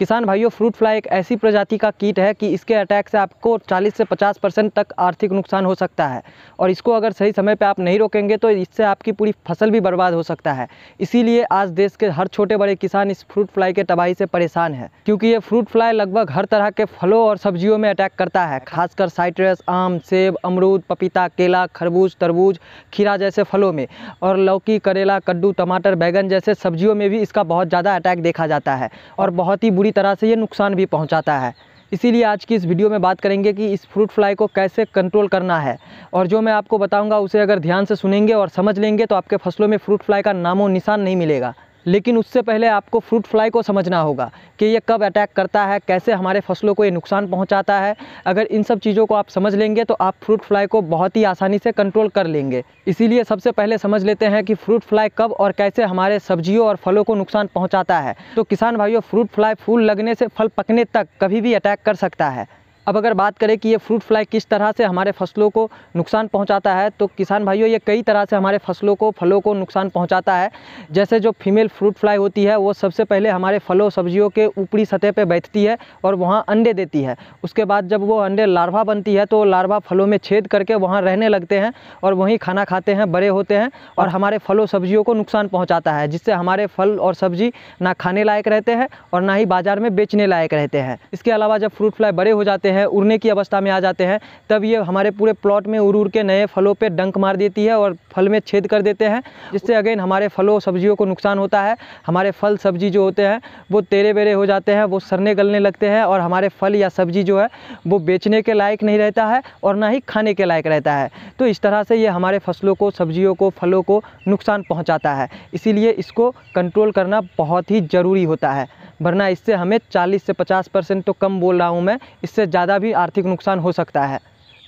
किसान भाइयों fruit fly एक ऐसी प्रजाति का कीट है कि इसके अटैक से आपको 40 से 50 परसेंट तक आर्थिक नुकसान हो सकता है और इसको अगर सही समय पर आप नहीं रोकेंगे तो इससे आपकी पूरी फसल भी बर्बाद हो सकता है इसीलिए आज देश के हर छोटे बड़े किसान इस फ्रूट फ्लाई के तबाही से परेशान है क्योंकि ये फ्रूट फ्लाई लगभग हर तरह के फलों और सब्जियों में अटैक करता है खासकर साइट्रस आम सेब अमरूद पपीता केला खरबूज तरबूज खीरा जैसे फलों में और लौकी करेला कद्दू टमाटर बैगन जैसे सब्जियों में भी इसका बहुत ज़्यादा अटैक देखा जाता है और बहुत ही बुरी बुरी तरह से ये नुकसान भी पहुँचाता है इसीलिए आज की इस वीडियो में बात करेंगे कि इस फ्रूट फ्लाई को कैसे कंट्रोल करना है और जो मैं आपको बताऊंगा उसे अगर ध्यान से सुनेंगे और समझ लेंगे तो आपके फसलों में फ्रूट फ्लाई का नामो निशान नहीं मिलेगा लेकिन उससे पहले आपको फ्रूट फ्लाई को समझना होगा कि ये कब अटैक करता है कैसे हमारे फसलों को ये नुकसान पहुंचाता है अगर इन सब चीज़ों को आप समझ लेंगे तो आप फ्रूट फ्लाई को बहुत ही आसानी से कंट्रोल कर लेंगे इसीलिए सबसे पहले समझ लेते हैं कि फ्रूट फ्लाई कब और कैसे हमारे सब्जियों और फलों को नुकसान पहुँचाता है तो किसान भाइयों फ्रूट फ्लाई फूल लगने से फल पकने तक कभी भी अटैक कर सकता है अब अगर बात करें कि ये फ्रूट फ्लाई किस तरह से हमारे फसलों को नुकसान पहुंचाता है तो किसान भाइयों ये कई तरह से हमारे फसलों को फलों को नुकसान पहुंचाता है जैसे जो फीमेल फ्रूट फ्लाई होती है वो सबसे पहले हमारे फलों सब्जियों के ऊपरी सतह पर बैठती है और वहाँ अंडे देती है उसके बाद जब वो अंडे लार्वा बनती है तो लार्वा फलों में छेद करके वहाँ रहने लगते हैं और वहीं खाना खाते हैं बड़े होते हैं और हमारे फलों सब्जियों को नुकसान पहुँचाता है जिससे हमारे फल और सब्जी ना खाने लायक रहते हैं और ना ही बाज़ार में बेचने लायक रहते हैं इसके अलावा जब फ्रूट फ्लाई बड़े हो जाते हैं जाते हैं उड़ने की अवस्था में आ जाते हैं तब ये हमारे पूरे प्लॉट में उड़ उड़ के नए फलों पर डंक मार देती है और फल में छेद कर देते हैं जिससे अगेन हमारे फलों सब्जियों को नुकसान होता है हमारे फल सब्जी जो होते हैं वो तेरे बेरे हो जाते हैं वो सरने गलने लगते हैं और हमारे फल या सब्जी जो है वो बेचने के लायक नहीं रहता है और ना ही खाने के लायक रहता है तो इस तरह से ये हमारे फसलों को सब्जियों को फलों को नुकसान पहुँचाता है इसीलिए इसको कंट्रोल करना बहुत ही ज़रूरी होता है वरना इससे हमें 40 से 50 परसेंट तो कम बोल रहा हूँ मैं इससे ज़्यादा भी आर्थिक नुकसान हो सकता है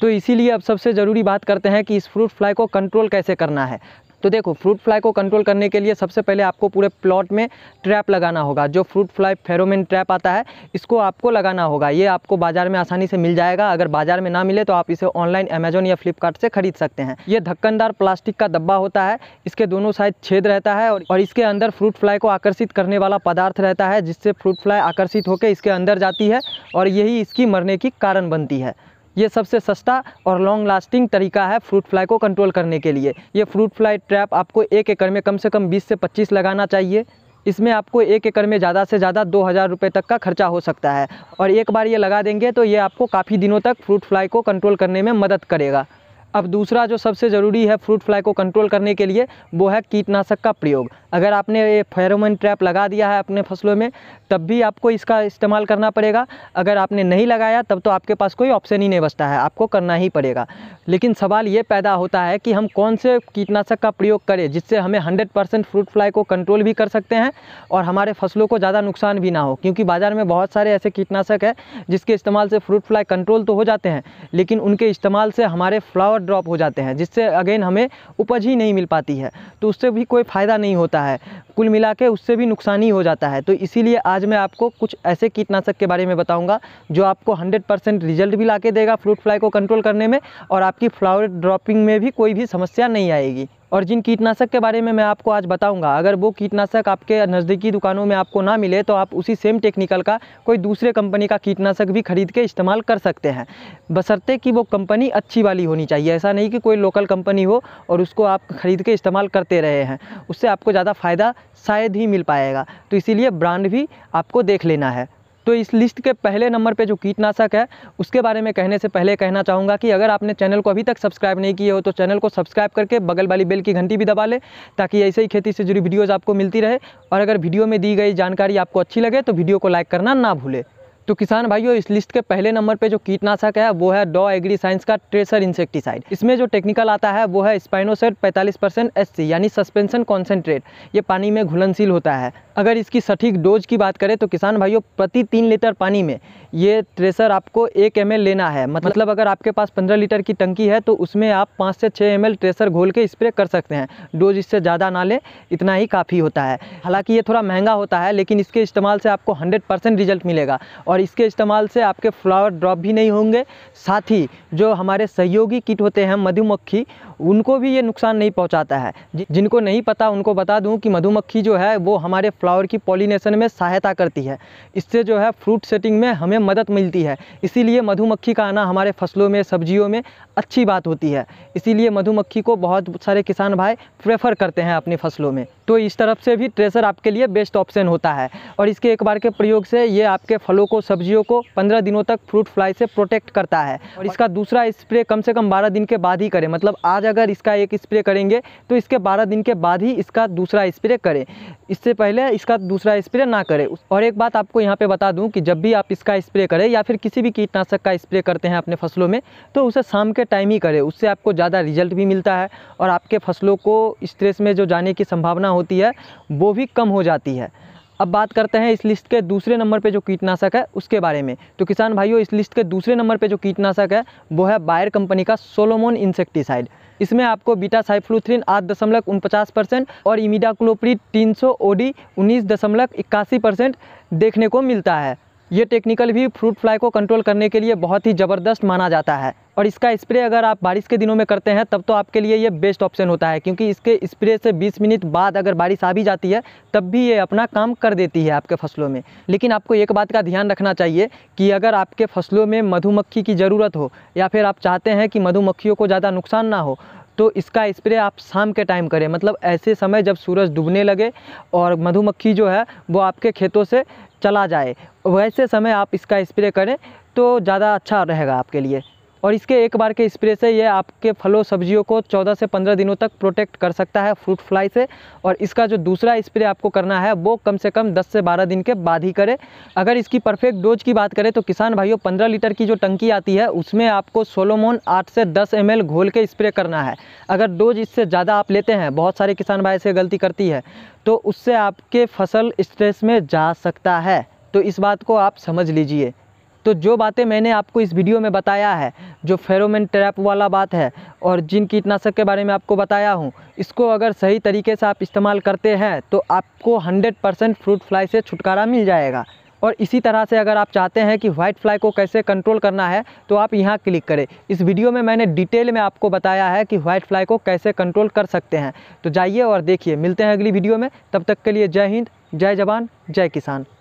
तो इसीलिए अब सबसे ज़रूरी बात करते हैं कि इस फ्रूट फ्लाई को कंट्रोल कैसे करना है तो देखो फ्रूट फ्लाई को कंट्रोल करने के लिए सबसे पहले आपको पूरे प्लॉट में ट्रैप लगाना होगा जो फ्रूट फ्लाई फेरोमेन ट्रैप आता है इसको आपको लगाना होगा ये आपको बाज़ार में आसानी से मिल जाएगा अगर बाज़ार में ना मिले तो आप इसे ऑनलाइन अमेजोन या फ्लिपकार्ट से खरीद सकते हैं ये धक्कनदार प्लास्टिक का डब्बा होता है इसके दोनों साइड छेद रहता है और इसके अंदर फ्रूट फ्लाई को आकर्षित करने वाला पदार्थ रहता है जिससे फ्रूट फ्लाई आकर्षित होकर इसके अंदर जाती है और यही इसकी मरने की कारण बनती है ये सबसे सस्ता और लॉन्ग लास्टिंग तरीका है फ्रूट फ्लाई को कंट्रोल करने के लिए ये फ्रूट फ्लाई ट्रैप आपको एक एकड़ में कम से कम 20 से 25 लगाना चाहिए इसमें आपको एक एकड़ में ज़्यादा से ज़्यादा दो हज़ार रुपये तक का खर्चा हो सकता है और एक बार ये लगा देंगे तो ये आपको काफ़ी दिनों तक फ्रूट फ्लाई को कंट्रोल करने में मदद करेगा अब दूसरा जो सबसे ज़रूरी है फ्रूट फ्लाई को कंट्रोल करने के लिए वो है कीटनाशक का प्रयोग अगर आपने ये फेरोमोन ट्रैप लगा दिया है अपने फसलों में तब भी आपको इसका इस्तेमाल करना पड़ेगा अगर आपने नहीं लगाया तब तो आपके पास कोई ऑप्शन ही नहीं बचता है आपको करना ही पड़ेगा लेकिन सवाल ये पैदा होता है कि हम कौन से कीटनाशक का प्रयोग करें जिससे हमें हंड्रेड परसेंट फ्रूट फ्लाई को कंट्रोल भी कर सकते हैं और हमारे फसलों को ज़्यादा नुकसान भी ना हो क्योंकि बाज़ार में बहुत सारे ऐसे कीटनाशक है जिसके इस्तेमाल से फ्रूट फ्लाई कंट्रोल तो हो जाते हैं लेकिन उनके इस्तेमाल से हमारे फ्लावर ड्रॉप हो जाते हैं जिससे अगेन हमें उपज ही नहीं मिल पाती है तो उससे भी कोई फ़ायदा नहीं होता जाता है कुल मिला के उससे भी नुकसान ही हो जाता है तो इसीलिए आज मैं आपको कुछ ऐसे कीटनाशक के बारे में बताऊंगा जो आपको 100 परसेंट रिजल्ट भी ला के देगा फ्रूट फ्लाई को कंट्रोल करने में और आपकी फ्लावर ड्रॉपिंग में भी कोई भी समस्या नहीं आएगी और जिन कीटनाशक के बारे में मैं आपको आज बताऊंगा अगर वो कीटनाशक आपके नज़दीकी दुकानों में आपको ना मिले तो आप उसी सेम टेक्निकल का कोई दूसरे कंपनी का कीटनाशक भी खरीद के इस्तेमाल कर सकते हैं बसरते कि वो कंपनी अच्छी वाली होनी चाहिए ऐसा नहीं कि कोई लोकल कंपनी हो और उसको आप ख़रीद के इस्तेमाल करते रहे हैं उससे आपको ज़्यादा फ़ायदा शायद ही मिल पाएगा तो इसीलिए ब्रांड भी आपको देख लेना है तो इस लिस्ट के पहले नंबर पे जो कीटनाशक है उसके बारे में कहने से पहले कहना चाहूँगा कि अगर आपने चैनल को अभी तक सब्सक्राइब नहीं किया हो तो चैनल को सब्सक्राइब करके बगल वाली बेल की घंटी भी दबा लें ताकि ऐसे ही खेती से जुड़ी वीडियोज़ आपको मिलती रहे और अगर वीडियो में दी गई जानकारी आपको अच्छी लगे तो वीडियो को लाइक करना ना भूलें तो किसान भाइयों इस लिस्ट के पहले नंबर पे जो कीटनाशक है वो है डॉ एग्री साइंस का ट्रेसर इंसेक्टिसाइड इसमें जो टेक्निकल आता है वो है स्पाइनोसेट 45 परसेंट एस यानी सस्पेंशन कॉन्सेंट्रेट ये पानी में घुलनशील होता है अगर इसकी सटीक डोज की बात करें तो किसान भाइयों प्रति तीन लीटर पानी में ये ट्रेसर आपको एक एम लेना है मतलब, मतलब अगर आपके पास पंद्रह लीटर की टंकी है तो उसमें आप पाँच से छः एम ट्रेसर घोल के स्प्रे कर सकते हैं डोज इससे ज़्यादा ना लें इतना ही काफ़ी होता है हालाँकि ये थोड़ा महंगा होता है लेकिन इसके इस्तेमाल से आपको हंड्रेड रिजल्ट मिलेगा और इसके इस्तेमाल से आपके फ्लावर ड्रॉप भी नहीं होंगे साथ ही जो हमारे सहयोगी कीट होते हैं मधुमक्खी उनको भी ये नुकसान नहीं पहुंचाता है जिनको नहीं पता उनको बता दूं कि मधुमक्खी जो है वो हमारे फ्लावर की पॉलिनेशन में सहायता करती है इससे जो है फ्रूट सेटिंग में हमें मदद मिलती है इसीलिए मधुमक्खी का आना हमारे फसलों में सब्जियों में अच्छी बात होती है इसीलिए मधुमक्खी को बहुत सारे किसान भाई प्रेफर करते हैं अपनी फसलों में तो इस तरफ से भी ट्रेसर आपके लिए बेस्ट ऑप्शन होता है और इसके एक बार के प्रयोग से ये आपके फलों को सब्जियों को पंद्रह दिनों तक फ्रूट फ्लाई से प्रोटेक्ट करता है और इसका दूसरा स्प्रे कम से कम बारह दिन के बाद ही करें मतलब आज अगर इसका एक स्प्रे करेंगे तो इसके बारह दिन के बाद ही इसका दूसरा स्प्रे करें इससे पहले इसका दूसरा स्प्रे ना करें और एक बात आपको यहाँ पे बता दूँ कि जब भी आप इसका स्प्रे करें या फिर किसी भी कीटनाशक का स्प्रे करते हैं अपने फसलों में तो उसे शाम के टाइम ही करें उससे आपको ज़्यादा रिजल्ट भी मिलता है और आपके फसलों को स्ट्रेस में जो जाने की संभावना होती है वो भी कम हो जाती है अब बात करते हैं इस लिस्ट के दूसरे नंबर पे जो कीटनाशक है उसके बारे में तो किसान भाइयों इस लिस्ट के दूसरे नंबर पे जो कीटनाशक है वो है बायर कंपनी का सोलोमोन इंसेक्टिसाइड इसमें आपको बीटा साइफ्लूथ्रिन आठ दशमलव उनपचास परसेंट और इमिडा तीन सौ ओडी उन्नीस दशमलव इक्यासी परसेंट देखने को मिलता है ये टेक्निकल भी फ्रूट फ्लाई को कंट्रोल करने के लिए बहुत ही ज़बरदस्त माना जाता है और इसका स्प्रे अगर आप बारिश के दिनों में करते हैं तब तो आपके लिए ये बेस्ट ऑप्शन होता है क्योंकि इसके स्प्रे से 20 मिनट बाद अगर बारिश आ भी जाती है तब भी ये अपना काम कर देती है आपके फसलों में लेकिन आपको एक बात का ध्यान रखना चाहिए कि अगर आपके फसलों में मधुमक्खी की ज़रूरत हो या फिर आप चाहते हैं कि मधुमक्खियों को ज़्यादा नुकसान ना हो तो इसका स्प्रे आप शाम के टाइम करें मतलब ऐसे समय जब सूरज डूबने लगे और मधुमक्खी जो है वो आपके खेतों से चला जाए वैसे समय आप इसका स्प्रे करें तो ज़्यादा अच्छा रहेगा आपके लिए और इसके एक बार के स्प्रे से ये आपके फलों सब्जियों को 14 से 15 दिनों तक प्रोटेक्ट कर सकता है फ्रूट फ्लाई से और इसका जो दूसरा स्प्रे आपको करना है वो कम से कम 10 से 12 दिन के बाद ही करें अगर इसकी परफेक्ट डोज की बात करें तो किसान भाइयों पंद्रह लीटर की जो टंकी आती है उसमें आपको सोलोमोन आठ से दस एम घोल के स्प्रे करना है अगर डोज इससे ज़्यादा आप लेते हैं बहुत सारे किसान भाई से गलती करती है तो उससे आपके फसल स्ट्रेस में जा सकता है तो इस बात को आप समझ लीजिए तो जो बातें मैंने आपको इस वीडियो में बताया है जो फेरोमेन ट्रैप वाला बात है और जिन कीटनाशक के बारे में आपको बताया हूँ इसको अगर सही तरीके से आप इस्तेमाल करते हैं तो आपको 100 परसेंट फ्रूट फ्लाई से छुटकारा मिल जाएगा और इसी तरह से अगर आप चाहते हैं कि व्हाइट फ्लाई को कैसे कंट्रोल करना है तो आप यहाँ क्लिक करें इस वीडियो में मैंने डिटेल में आपको बताया है कि वाइट फ्लाई को कैसे कंट्रोल कर सकते हैं तो जाइए और देखिए मिलते हैं अगली वीडियो में तब तक के लिए जय हिंद जय जवान जय किसान